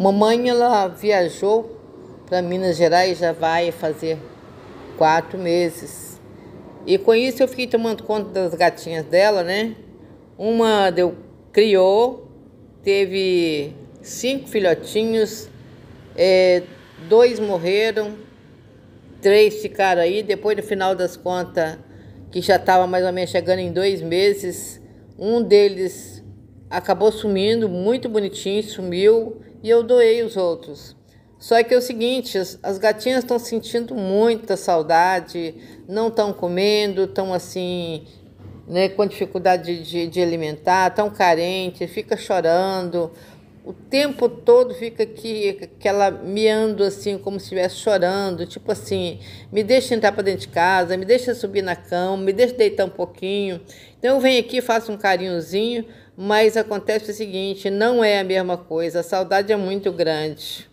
Mamãe ela viajou para Minas Gerais já vai fazer quatro meses. E com isso eu fiquei tomando conta das gatinhas dela, né? Uma deu, criou, teve cinco filhotinhos, é, dois morreram, três ficaram aí. Depois, no final das contas, que já estava mais ou menos chegando em dois meses, um deles acabou sumindo, muito bonitinho, sumiu e eu doei os outros. Só que é o seguinte, as, as gatinhas estão sentindo muita saudade, não estão comendo, estão assim, né, com dificuldade de, de, de alimentar, estão carentes, fica chorando, o tempo todo fica aqui, aquela miando assim, como se estivesse chorando, tipo assim, me deixa entrar para dentro de casa, me deixa subir na cama, me deixa deitar um pouquinho. Então eu venho aqui, faço um carinhozinho, mas acontece o seguinte, não é a mesma coisa, a saudade é muito grande.